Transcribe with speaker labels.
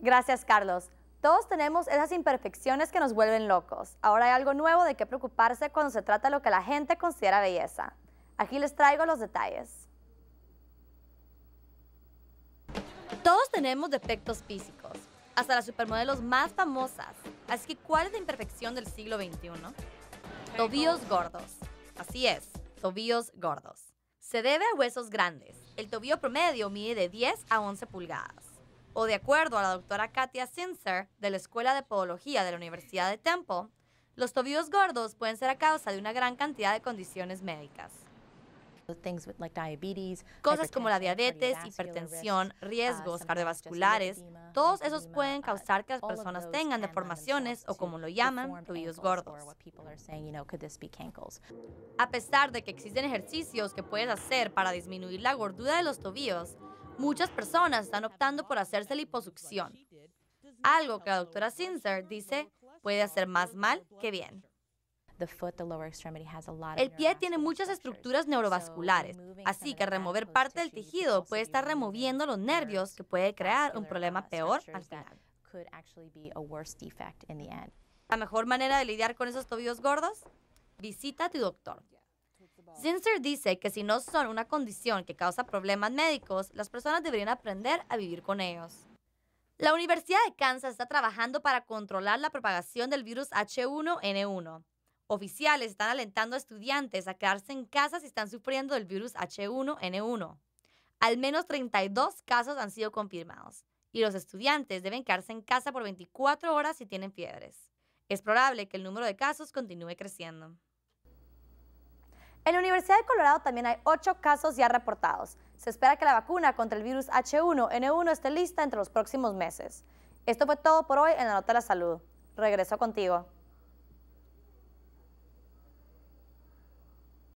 Speaker 1: Gracias, Carlos. Todos tenemos esas imperfecciones que nos vuelven locos. Ahora hay algo nuevo de qué preocuparse cuando se trata de lo que la gente considera belleza. Aquí les traigo los detalles. Todos tenemos defectos físicos, hasta las supermodelos más famosas. Así que, ¿cuál es la imperfección del siglo XXI? Tobillos gordos. Así es, tobillos gordos. Se debe a huesos grandes. El tobillo promedio mide de 10 a 11 pulgadas. O de acuerdo a la doctora Katia Sinzer de la Escuela de Podología de la Universidad de Temple, los tobillos gordos pueden ser a causa de una gran cantidad de condiciones médicas. Cosas como la diabetes, hipertensión, uh, riesgos cardiovasculares, todos esos pueden uh, causar que las personas tengan deformaciones o como lo llaman, tobillos gordos. A pesar de que existen ejercicios que puedes hacer para disminuir la gordura de los tobillos, Muchas personas están optando por hacerse liposucción, algo que la doctora Sinzer dice puede hacer más mal que bien. El pie tiene muchas estructuras neurovasculares, así que remover parte del tejido puede estar removiendo los nervios, que puede crear un problema peor al final. La mejor manera de lidiar con esos tobillos gordos, visita a tu doctor. Zinser dice que si no son una condición que causa problemas médicos, las personas deberían aprender a vivir con ellos. La Universidad de Kansas está trabajando para controlar la propagación del virus H1N1. Oficiales están alentando a estudiantes a quedarse en casa si están sufriendo del virus H1N1. Al menos 32 casos han sido confirmados y los estudiantes deben quedarse en casa por 24 horas si tienen fiebres. Es probable que el número de casos continúe creciendo. En la Universidad de Colorado también hay ocho casos ya reportados. Se espera que la vacuna contra el virus H1N1 esté lista entre los próximos meses. Esto fue todo por hoy en la Nota de la Salud. Regreso contigo.